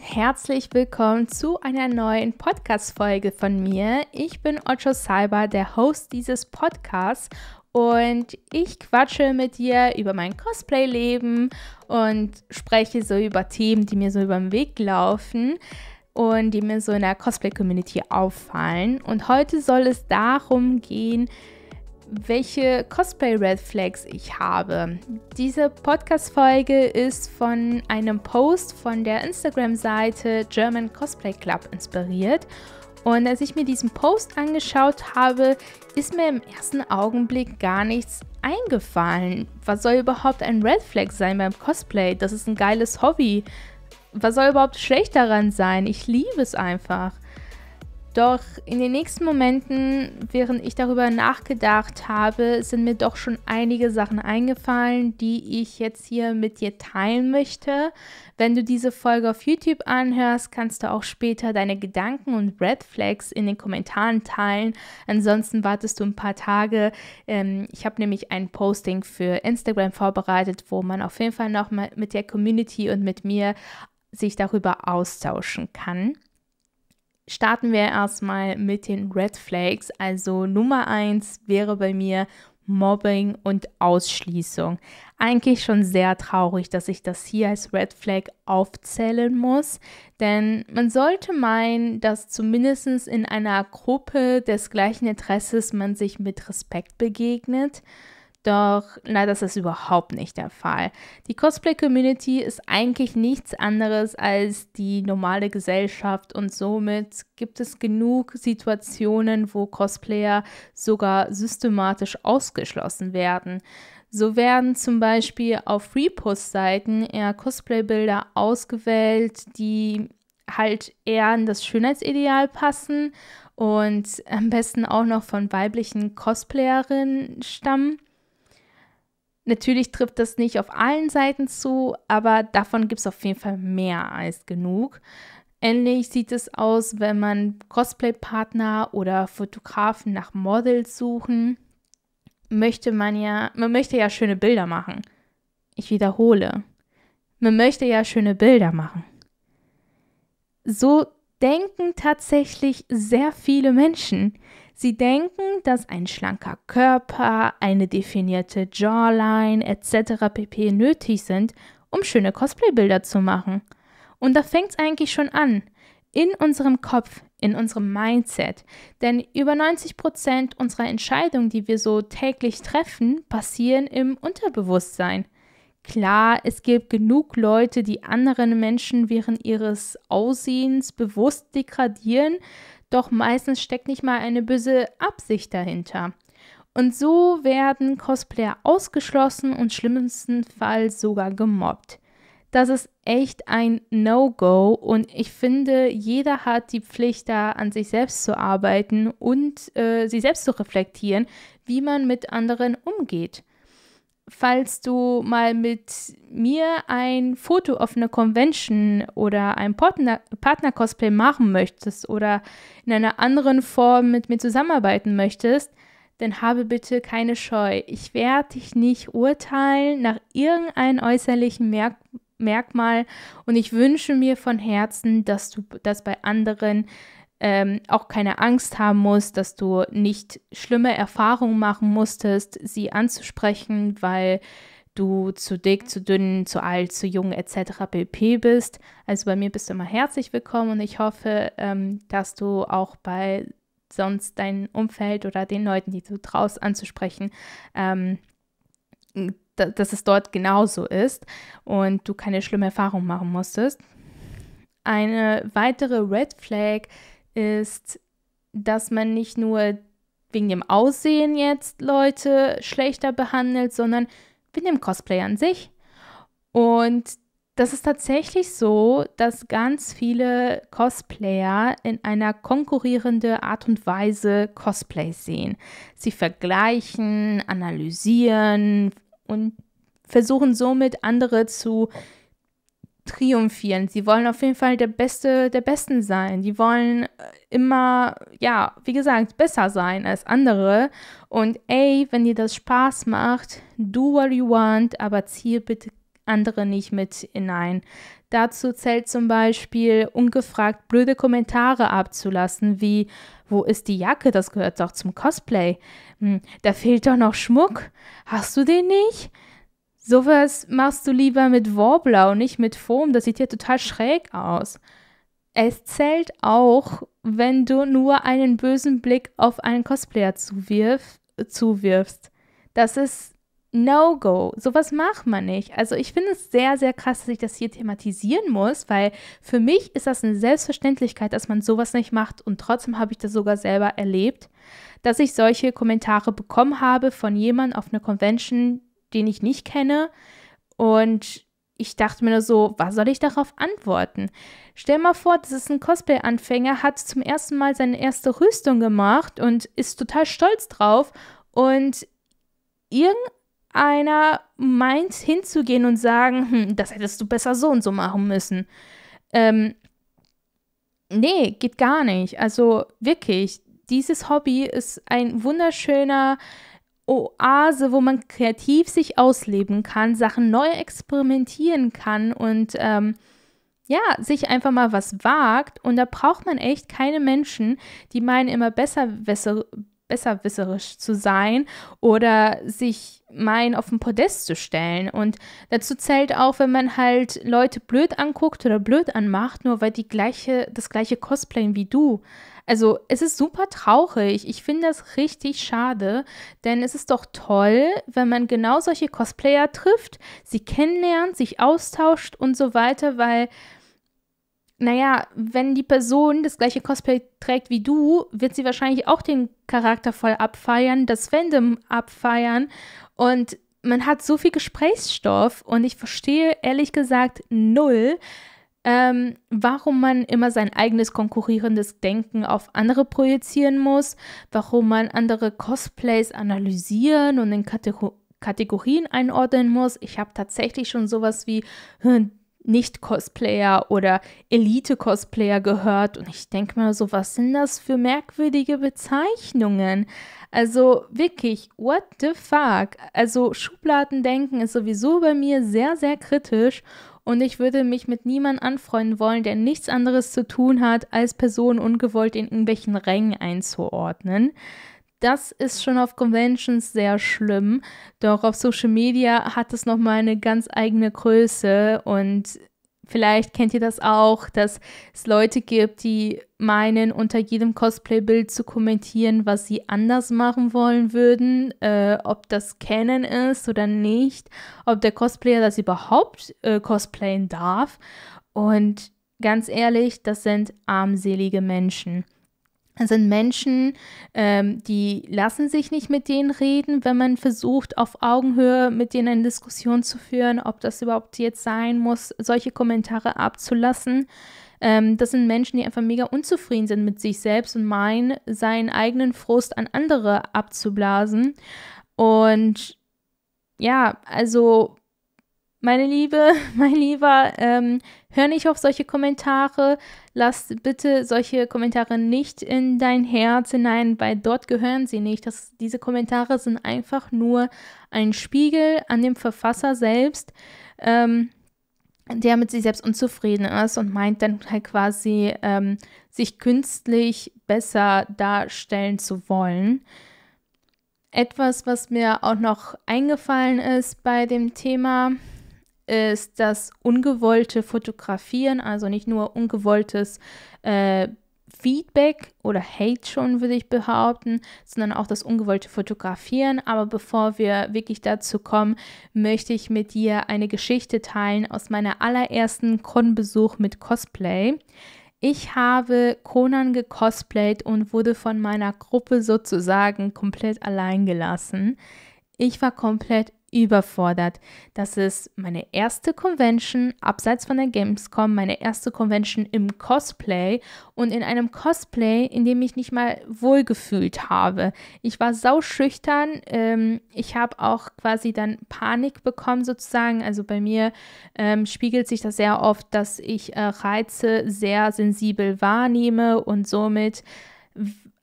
herzlich willkommen zu einer neuen Podcast-Folge von mir. Ich bin Ocho Salba, der Host dieses Podcasts und ich quatsche mit dir über mein Cosplay-Leben und spreche so über Themen, die mir so über den Weg laufen und die mir so in der Cosplay-Community auffallen. Und heute soll es darum gehen, welche Cosplay-Red Flags ich habe. Diese Podcast-Folge ist von einem Post von der Instagram-Seite German Cosplay Club inspiriert. Und als ich mir diesen Post angeschaut habe, ist mir im ersten Augenblick gar nichts eingefallen. Was soll überhaupt ein Red Flag sein beim Cosplay? Das ist ein geiles Hobby. Was soll überhaupt schlecht daran sein? Ich liebe es einfach. Doch in den nächsten Momenten, während ich darüber nachgedacht habe, sind mir doch schon einige Sachen eingefallen, die ich jetzt hier mit dir teilen möchte. Wenn du diese Folge auf YouTube anhörst, kannst du auch später deine Gedanken und Red Flags in den Kommentaren teilen. Ansonsten wartest du ein paar Tage. Ähm, ich habe nämlich ein Posting für Instagram vorbereitet, wo man auf jeden Fall nochmal mit der Community und mit mir sich darüber austauschen kann starten wir erstmal mit den Red Flags. Also Nummer eins wäre bei mir Mobbing und Ausschließung. Eigentlich schon sehr traurig, dass ich das hier als Red Flag aufzählen muss, denn man sollte meinen, dass zumindest in einer Gruppe des gleichen Interesses man sich mit Respekt begegnet. Doch na, das ist überhaupt nicht der Fall. Die Cosplay-Community ist eigentlich nichts anderes als die normale Gesellschaft und somit gibt es genug Situationen, wo Cosplayer sogar systematisch ausgeschlossen werden. So werden zum Beispiel auf Repost-Seiten eher Cosplay-Bilder ausgewählt, die halt eher an das Schönheitsideal passen und am besten auch noch von weiblichen Cosplayerinnen stammen. Natürlich trifft das nicht auf allen Seiten zu, aber davon gibt es auf jeden Fall mehr als genug. Ähnlich sieht es aus, wenn man Cosplay-Partner oder Fotografen nach Models suchen. Möchte man ja, man möchte ja schöne Bilder machen. Ich wiederhole, man möchte ja schöne Bilder machen. So denken tatsächlich sehr viele Menschen. Sie denken, dass ein schlanker Körper, eine definierte Jawline etc. pp. nötig sind, um schöne Cosplay-Bilder zu machen. Und da fängt es eigentlich schon an. In unserem Kopf, in unserem Mindset. Denn über 90% Prozent unserer Entscheidungen, die wir so täglich treffen, passieren im Unterbewusstsein. Klar, es gibt genug Leute, die anderen Menschen während ihres Aussehens bewusst degradieren, doch meistens steckt nicht mal eine böse Absicht dahinter. Und so werden Cosplayer ausgeschlossen und schlimmstenfalls sogar gemobbt. Das ist echt ein No-Go und ich finde, jeder hat die Pflicht, da an sich selbst zu arbeiten und äh, sich selbst zu reflektieren, wie man mit anderen umgeht falls du mal mit mir ein Foto auf einer Convention oder ein Partner-Cosplay machen möchtest oder in einer anderen Form mit mir zusammenarbeiten möchtest, dann habe bitte keine Scheu. Ich werde dich nicht urteilen nach irgendeinem äußerlichen Merk Merkmal und ich wünsche mir von Herzen, dass du das bei anderen ähm, auch keine Angst haben musst, dass du nicht schlimme Erfahrungen machen musstest, sie anzusprechen, weil du zu dick, zu dünn, zu alt, zu jung etc. pp. bist. Also bei mir bist du immer herzlich willkommen und ich hoffe, ähm, dass du auch bei sonst deinem Umfeld oder den Leuten, die du traust anzusprechen, ähm, dass es dort genauso ist und du keine schlimme Erfahrung machen musstest. Eine weitere Red Flag ist, dass man nicht nur wegen dem Aussehen jetzt Leute schlechter behandelt, sondern wegen dem Cosplay an sich. Und das ist tatsächlich so, dass ganz viele Cosplayer in einer konkurrierenden Art und Weise Cosplay sehen. Sie vergleichen, analysieren und versuchen somit andere zu triumphieren. Sie wollen auf jeden Fall der Beste der Besten sein. Die wollen äh, immer, ja, wie gesagt, besser sein als andere. Und ey, wenn dir das Spaß macht, do what you want, aber ziehe bitte andere nicht mit hinein. Dazu zählt zum Beispiel, ungefragt blöde Kommentare abzulassen, wie, wo ist die Jacke? Das gehört doch zum Cosplay. Hm, da fehlt doch noch Schmuck. Hast du den nicht? Sowas machst du lieber mit Warblau, nicht mit Foam. Das sieht ja total schräg aus. Es zählt auch, wenn du nur einen bösen Blick auf einen Cosplayer zuwirf, zuwirfst. Das ist No-Go. Sowas macht man nicht. Also ich finde es sehr, sehr krass, dass ich das hier thematisieren muss, weil für mich ist das eine Selbstverständlichkeit, dass man sowas nicht macht. Und trotzdem habe ich das sogar selber erlebt, dass ich solche Kommentare bekommen habe von jemandem auf einer Convention, den ich nicht kenne. Und ich dachte mir nur so, was soll ich darauf antworten? Stell mal vor, das ist ein Cosplay-Anfänger, hat zum ersten Mal seine erste Rüstung gemacht und ist total stolz drauf. Und irgendeiner meint hinzugehen und sagen, hm, das hättest du besser so und so machen müssen. Ähm, nee, geht gar nicht. Also wirklich, dieses Hobby ist ein wunderschöner Oase, wo man kreativ sich ausleben kann, Sachen neu experimentieren kann und ähm, ja, sich einfach mal was wagt. Und da braucht man echt keine Menschen, die meinen, immer besser, besser, besserwisserisch zu sein oder sich mein auf den Podest zu stellen. Und dazu zählt auch, wenn man halt Leute blöd anguckt oder blöd anmacht, nur weil die gleiche, das gleiche Cosplayen wie du. Also es ist super traurig. Ich finde das richtig schade, denn es ist doch toll, wenn man genau solche Cosplayer trifft, sie kennenlernt, sich austauscht und so weiter, weil naja, wenn die Person das gleiche Cosplay trägt wie du, wird sie wahrscheinlich auch den Charakter voll abfeiern, das Fandom abfeiern. Und man hat so viel Gesprächsstoff und ich verstehe ehrlich gesagt null, ähm, warum man immer sein eigenes konkurrierendes Denken auf andere projizieren muss, warum man andere Cosplays analysieren und in Kategorien Kategorien einordnen muss. Ich habe tatsächlich schon sowas wie hm, nicht-Cosplayer oder Elite-Cosplayer gehört. Und ich denke mal so, was sind das für merkwürdige Bezeichnungen? Also wirklich, what the fuck? Also Schubladendenken ist sowieso bei mir sehr, sehr kritisch und ich würde mich mit niemandem anfreunden wollen, der nichts anderes zu tun hat, als Personen ungewollt in irgendwelchen Rängen einzuordnen das ist schon auf Conventions sehr schlimm, doch auf Social Media hat es nochmal eine ganz eigene Größe und vielleicht kennt ihr das auch, dass es Leute gibt, die meinen, unter jedem Cosplay-Bild zu kommentieren, was sie anders machen wollen würden, äh, ob das Canon ist oder nicht, ob der Cosplayer das überhaupt äh, cosplayen darf und ganz ehrlich, das sind armselige Menschen sind Menschen, ähm, die lassen sich nicht mit denen reden, wenn man versucht, auf Augenhöhe mit denen eine Diskussion zu führen, ob das überhaupt jetzt sein muss, solche Kommentare abzulassen. Ähm, das sind Menschen, die einfach mega unzufrieden sind mit sich selbst und meinen, seinen eigenen Frust an andere abzublasen. Und ja, also meine Liebe, mein Lieber, ähm, hör nicht auf solche Kommentare. Lass bitte solche Kommentare nicht in dein Herz hinein, weil dort gehören sie nicht. Das, diese Kommentare sind einfach nur ein Spiegel an dem Verfasser selbst, ähm, der mit sich selbst unzufrieden ist und meint dann halt quasi, ähm, sich künstlich besser darstellen zu wollen. Etwas, was mir auch noch eingefallen ist bei dem Thema, ist das ungewollte Fotografieren, also nicht nur ungewolltes äh, Feedback oder Hate schon, würde ich behaupten, sondern auch das ungewollte Fotografieren. Aber bevor wir wirklich dazu kommen, möchte ich mit dir eine Geschichte teilen aus meiner allerersten Con-Besuch mit Cosplay. Ich habe Conan gecosplayt und wurde von meiner Gruppe sozusagen komplett allein gelassen. Ich war komplett überfordert. Das ist meine erste Convention abseits von der Gamescom, meine erste Convention im Cosplay und in einem Cosplay, in dem ich nicht mal wohlgefühlt habe. Ich war sauschüchtern, ähm, ich habe auch quasi dann Panik bekommen sozusagen. Also bei mir ähm, spiegelt sich das sehr oft, dass ich äh, Reize sehr sensibel wahrnehme und somit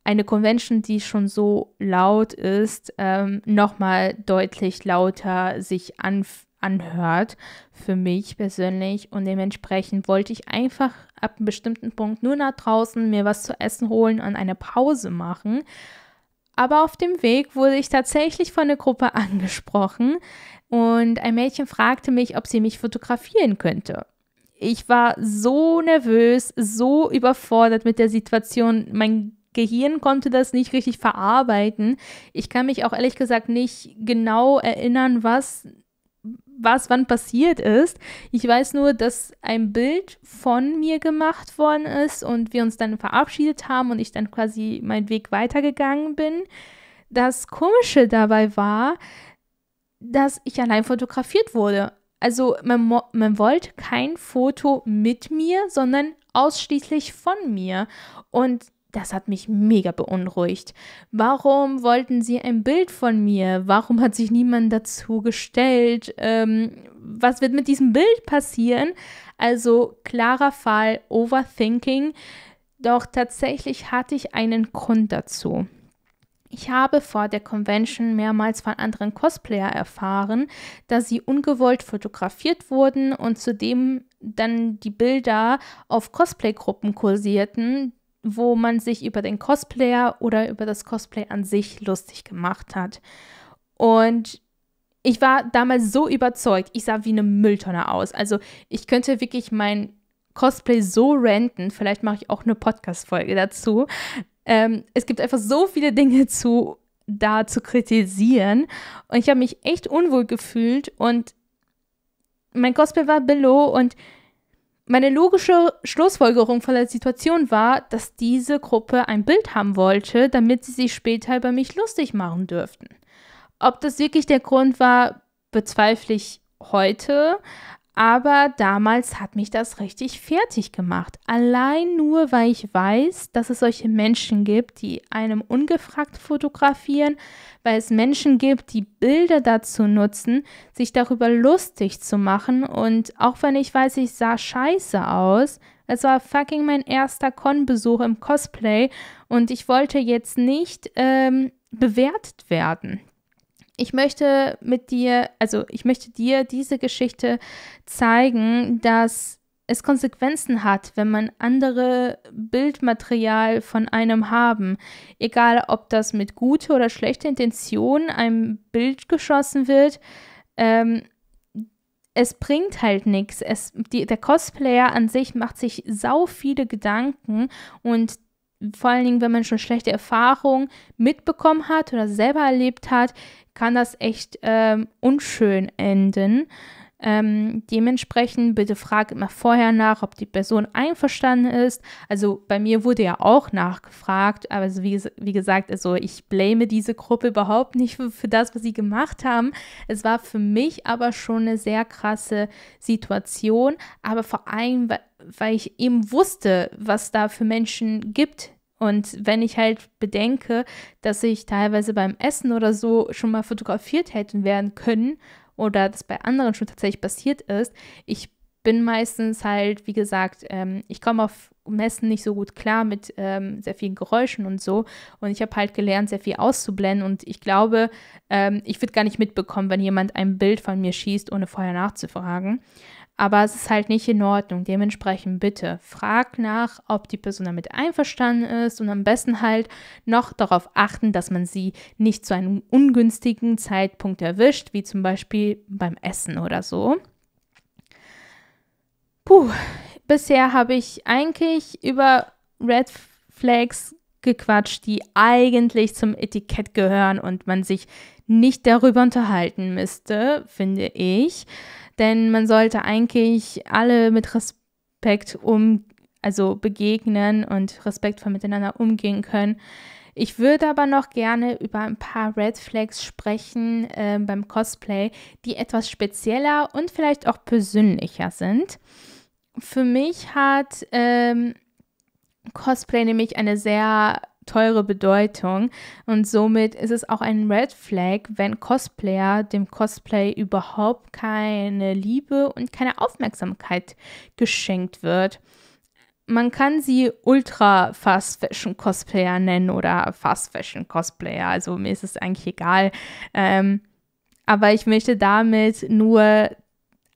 eine Convention, die schon so laut ist, ähm, nochmal deutlich lauter sich anfühlt anhört für mich persönlich und dementsprechend wollte ich einfach ab einem bestimmten Punkt nur nach draußen mir was zu essen holen und eine Pause machen. Aber auf dem Weg wurde ich tatsächlich von der Gruppe angesprochen und ein Mädchen fragte mich, ob sie mich fotografieren könnte. Ich war so nervös, so überfordert mit der Situation. Mein Gehirn konnte das nicht richtig verarbeiten. Ich kann mich auch ehrlich gesagt nicht genau erinnern, was was wann passiert ist. Ich weiß nur, dass ein Bild von mir gemacht worden ist und wir uns dann verabschiedet haben und ich dann quasi meinen Weg weitergegangen bin. Das Komische dabei war, dass ich allein fotografiert wurde. Also man, man wollte kein Foto mit mir, sondern ausschließlich von mir. Und das hat mich mega beunruhigt. Warum wollten sie ein Bild von mir? Warum hat sich niemand dazu gestellt? Ähm, was wird mit diesem Bild passieren? Also klarer Fall, Overthinking. Doch tatsächlich hatte ich einen Grund dazu. Ich habe vor der Convention mehrmals von anderen Cosplayer erfahren, dass sie ungewollt fotografiert wurden und zudem dann die Bilder auf Cosplay-Gruppen kursierten, wo man sich über den Cosplayer oder über das Cosplay an sich lustig gemacht hat. Und ich war damals so überzeugt, ich sah wie eine Mülltonne aus. Also ich könnte wirklich mein Cosplay so ranten, vielleicht mache ich auch eine Podcast-Folge dazu. Ähm, es gibt einfach so viele Dinge zu, da zu kritisieren. Und ich habe mich echt unwohl gefühlt und mein Cosplay war below und meine logische Schlussfolgerung von der Situation war, dass diese Gruppe ein Bild haben wollte, damit sie sich später über mich lustig machen dürften. Ob das wirklich der Grund war, bezweifle ich heute, aber damals hat mich das richtig fertig gemacht. Allein nur, weil ich weiß, dass es solche Menschen gibt, die einem ungefragt fotografieren, weil es Menschen gibt, die Bilder dazu nutzen, sich darüber lustig zu machen. Und auch wenn ich weiß, ich sah scheiße aus, es war fucking mein erster Con-Besuch im Cosplay und ich wollte jetzt nicht ähm, bewertet werden ich möchte mit dir, also ich möchte dir diese Geschichte zeigen, dass es Konsequenzen hat, wenn man andere Bildmaterial von einem haben. Egal, ob das mit guter oder schlechter Intention einem Bild geschossen wird, ähm, es bringt halt nichts. Der Cosplayer an sich macht sich sau viele Gedanken und vor allen Dingen, wenn man schon schlechte Erfahrungen mitbekommen hat oder selber erlebt hat, kann das echt ähm, unschön enden. Ähm, dementsprechend bitte fragt immer vorher nach, ob die Person einverstanden ist. Also bei mir wurde ja auch nachgefragt, aber also wie, wie, gesagt, also ich blame diese Gruppe überhaupt nicht für, für, das, was sie gemacht haben. Es war für mich aber schon eine sehr krasse Situation, aber vor allem, weil ich eben wusste, was da für Menschen gibt, und wenn ich halt bedenke, dass ich teilweise beim Essen oder so schon mal fotografiert hätten werden können oder das bei anderen schon tatsächlich passiert ist, ich bin meistens halt, wie gesagt, ähm, ich komme auf Messen nicht so gut klar mit ähm, sehr vielen Geräuschen und so. Und ich habe halt gelernt, sehr viel auszublenden. Und ich glaube, ähm, ich würde gar nicht mitbekommen, wenn jemand ein Bild von mir schießt, ohne vorher nachzufragen aber es ist halt nicht in Ordnung. Dementsprechend bitte frag nach, ob die Person damit einverstanden ist und am besten halt noch darauf achten, dass man sie nicht zu einem ungünstigen Zeitpunkt erwischt, wie zum Beispiel beim Essen oder so. Puh, bisher habe ich eigentlich über Red Flags gequatscht, die eigentlich zum Etikett gehören und man sich nicht darüber unterhalten müsste, finde ich. Denn man sollte eigentlich alle mit Respekt um, also begegnen und respektvoll miteinander umgehen können. Ich würde aber noch gerne über ein paar Red Flags sprechen äh, beim Cosplay, die etwas spezieller und vielleicht auch persönlicher sind. Für mich hat ähm, Cosplay nämlich eine sehr teure Bedeutung und somit ist es auch ein Red Flag, wenn Cosplayer dem Cosplay überhaupt keine Liebe und keine Aufmerksamkeit geschenkt wird. Man kann sie Ultra Fast Fashion Cosplayer nennen oder Fast Fashion Cosplayer, also mir ist es eigentlich egal. Ähm, aber ich möchte damit nur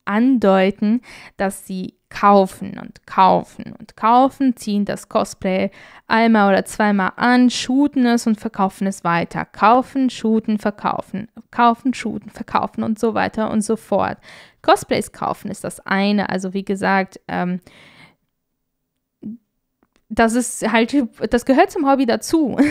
andeuten, dass sie kaufen und kaufen und kaufen, ziehen das Cosplay einmal oder zweimal an, shooten es und verkaufen es weiter. Kaufen, shooten, verkaufen, kaufen, shooten, verkaufen und so weiter und so fort. Cosplays kaufen ist das eine. Also wie gesagt, ähm, das ist halt, das gehört zum Hobby dazu.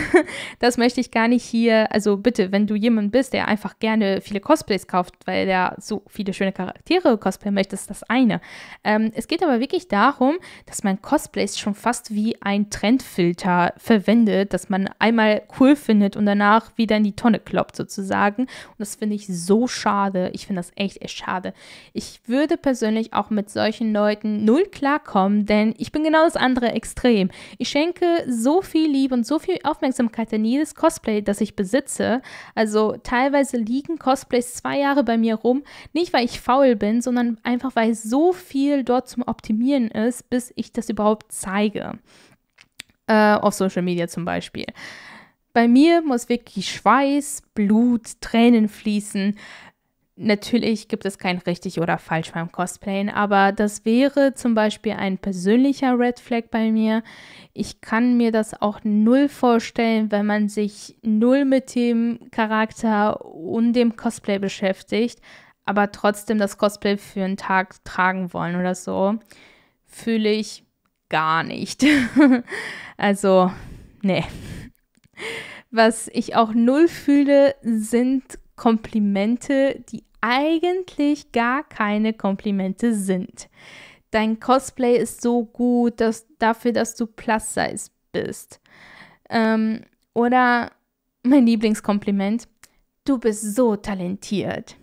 Das möchte ich gar nicht hier, also bitte, wenn du jemand bist, der einfach gerne viele Cosplays kauft, weil er so viele schöne Charaktere cosplayen möchte, ist das eine. Ähm, es geht aber wirklich darum, dass man Cosplays schon fast wie ein Trendfilter verwendet, dass man einmal cool findet und danach wieder in die Tonne kloppt sozusagen. Und das finde ich so schade. Ich finde das echt, echt schade. Ich würde persönlich auch mit solchen Leuten null klarkommen, denn ich bin genau das andere Extrem. Problem. Ich schenke so viel Liebe und so viel Aufmerksamkeit an jedes Cosplay, das ich besitze. Also teilweise liegen Cosplays zwei Jahre bei mir rum. Nicht, weil ich faul bin, sondern einfach, weil so viel dort zum Optimieren ist, bis ich das überhaupt zeige. Äh, auf Social Media zum Beispiel. Bei mir muss wirklich Schweiß, Blut, Tränen fließen, Natürlich gibt es kein richtig oder falsch beim Cosplayen, aber das wäre zum Beispiel ein persönlicher Red Flag bei mir. Ich kann mir das auch null vorstellen, wenn man sich null mit dem Charakter und dem Cosplay beschäftigt, aber trotzdem das Cosplay für einen Tag tragen wollen oder so. Fühle ich gar nicht. also, nee. Was ich auch null fühle, sind Komplimente, die eigentlich gar keine Komplimente sind. Dein Cosplay ist so gut dass, dafür, dass du Plus-Size bist. Ähm, oder mein Lieblingskompliment, du bist so talentiert.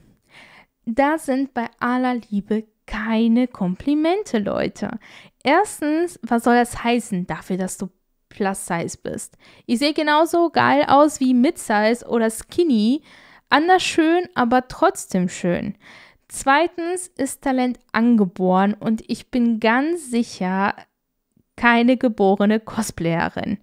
Das sind bei aller Liebe keine Komplimente, Leute. Erstens, was soll das heißen dafür, dass du Plus-Size bist? Ich sehe genauso geil aus wie Mid-Size oder Skinny. Anders schön, aber trotzdem schön. Zweitens ist Talent angeboren und ich bin ganz sicher keine geborene Cosplayerin.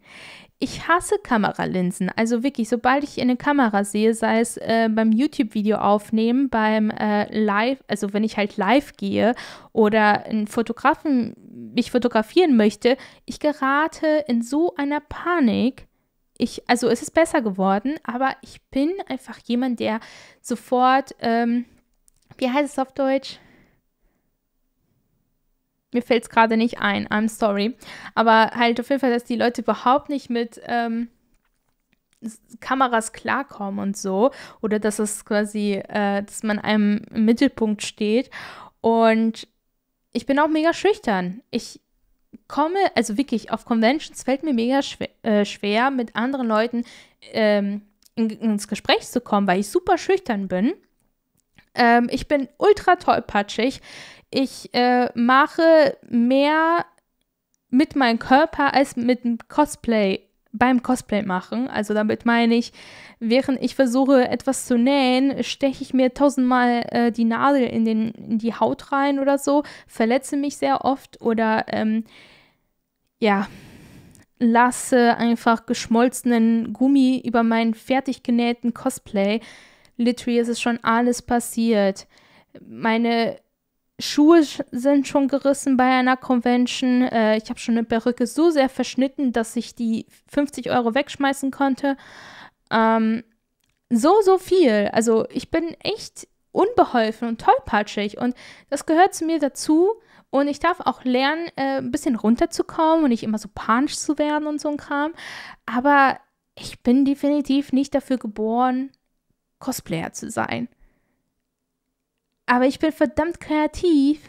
Ich hasse Kameralinsen, also wirklich, sobald ich eine Kamera sehe, sei es äh, beim YouTube-Video aufnehmen, beim äh, Live, also wenn ich halt live gehe oder einen Fotografen mich fotografieren möchte, ich gerate in so einer Panik, ich, also es ist besser geworden, aber ich bin einfach jemand, der sofort, ähm, wie heißt es auf Deutsch? Mir fällt es gerade nicht ein, I'm sorry. Aber halt auf jeden Fall, dass die Leute überhaupt nicht mit ähm, Kameras klarkommen und so. Oder dass es quasi, äh, dass man einem im Mittelpunkt steht. Und ich bin auch mega schüchtern. Ich komme, also wirklich, auf Conventions fällt mir mega schwer, äh, schwer mit anderen Leuten ähm, in, ins Gespräch zu kommen, weil ich super schüchtern bin. Ähm, ich bin ultra tollpatschig. Ich äh, mache mehr mit meinem Körper als mit dem Cosplay beim Cosplay machen. Also damit meine ich, während ich versuche etwas zu nähen, steche ich mir tausendmal äh, die Nadel in, den, in die Haut rein oder so, verletze mich sehr oft oder ähm, ja, lasse einfach geschmolzenen Gummi über meinen fertig genähten Cosplay. Literally ist es schon alles passiert. Meine Schuhe sind schon gerissen bei einer Convention. Äh, ich habe schon eine Perücke so sehr verschnitten, dass ich die 50 Euro wegschmeißen konnte. Ähm, so, so viel. Also ich bin echt unbeholfen und tollpatschig und das gehört zu mir dazu. Und ich darf auch lernen, äh, ein bisschen runterzukommen und nicht immer so panisch zu werden und so ein Kram. Aber ich bin definitiv nicht dafür geboren, Cosplayer zu sein aber ich bin verdammt kreativ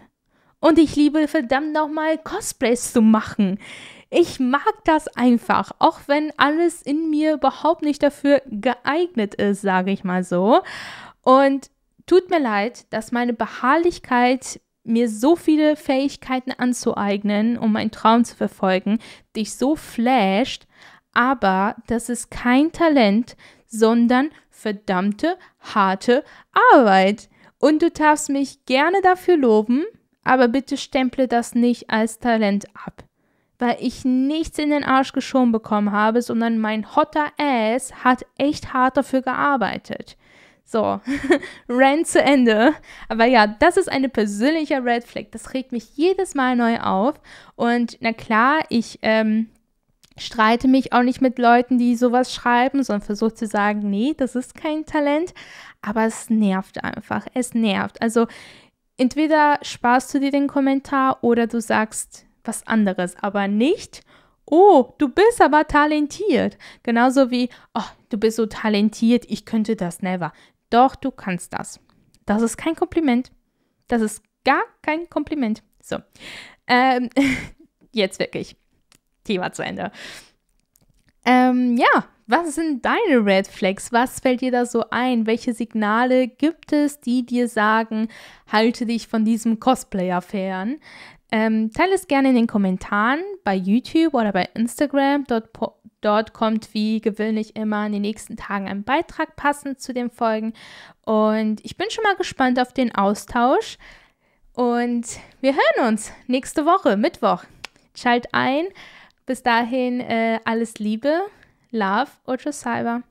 und ich liebe verdammt nochmal Cosplays zu machen. Ich mag das einfach, auch wenn alles in mir überhaupt nicht dafür geeignet ist, sage ich mal so. Und tut mir leid, dass meine Beharrlichkeit mir so viele Fähigkeiten anzueignen, um meinen Traum zu verfolgen, dich so flasht, aber das ist kein Talent, sondern verdammte harte Arbeit. Und du darfst mich gerne dafür loben, aber bitte stemple das nicht als Talent ab. Weil ich nichts in den Arsch geschoben bekommen habe, sondern mein hotter Ass hat echt hart dafür gearbeitet. So, Rant zu Ende. Aber ja, das ist eine persönliche Red Flag. Das regt mich jedes Mal neu auf. Und na klar, ich ähm, streite mich auch nicht mit Leuten, die sowas schreiben, sondern versuche zu sagen, nee, das ist kein Talent, aber es nervt einfach, es nervt. Also entweder sparst du dir den Kommentar oder du sagst was anderes, aber nicht, oh, du bist aber talentiert. Genauso wie, oh, du bist so talentiert, ich könnte das never. Doch, du kannst das. Das ist kein Kompliment. Das ist gar kein Kompliment. So, ähm, jetzt wirklich. Thema zu Ende. Ähm, ja, was sind deine Red Flags? Was fällt dir da so ein? Welche Signale gibt es, die dir sagen, halte dich von diesem Cosplayer fern? Ähm, teile es gerne in den Kommentaren bei YouTube oder bei Instagram. Dort, dort kommt wie gewöhnlich immer in den nächsten Tagen ein Beitrag passend zu den Folgen. Und ich bin schon mal gespannt auf den Austausch. Und wir hören uns nächste Woche, Mittwoch. Schalt ein. Bis dahin äh, alles Liebe, Love, Ocho Cyber.